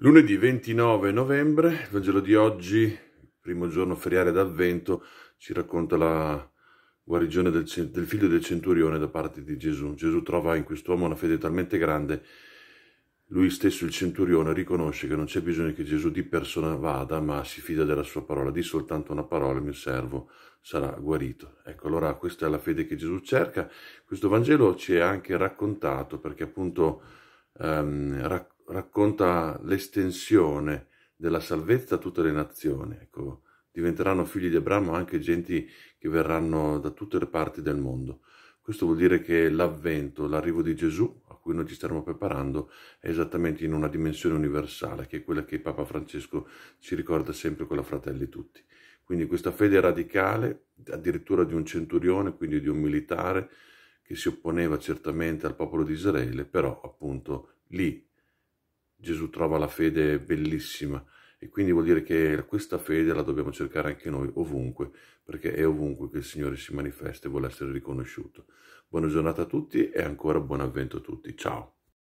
Lunedì 29 novembre, il Vangelo di oggi, primo giorno feriale d'Avvento, ci racconta la guarigione del, del, figlio del centurione da parte di Gesù. Gesù trova in quest'uomo una fede talmente grande, lui stesso il centurione riconosce che non c'è bisogno che Gesù di persona vada, ma si fida della sua parola, di soltanto una parola, il mio servo sarà guarito. Ecco, allora questa è la fede che Gesù cerca. Questo Vangelo ci è anche raccontato perché appunto ehm, racconta racconta l'estensione della salvezza a tutte le nazioni. Ecco, diventeranno figli di Abramo anche genti che verranno da tutte le parti del mondo. Questo vuol dire che l'avvento, l'arrivo di Gesù, a cui noi ci stiamo preparando, è esattamente in una dimensione universale, che è quella che Papa Francesco ci ricorda sempre con la Fratelli Tutti. Quindi questa fede radicale, addirittura di un centurione, quindi di un militare, che si opponeva certamente al popolo di Israele, però appunto lì Gesù trova la fede bellissima e quindi vuol dire che questa fede la dobbiamo cercare anche noi ovunque, perché è ovunque che il Signore si manifesta e vuole essere riconosciuto. Buona giornata a tutti e ancora buon avvento a tutti. Ciao!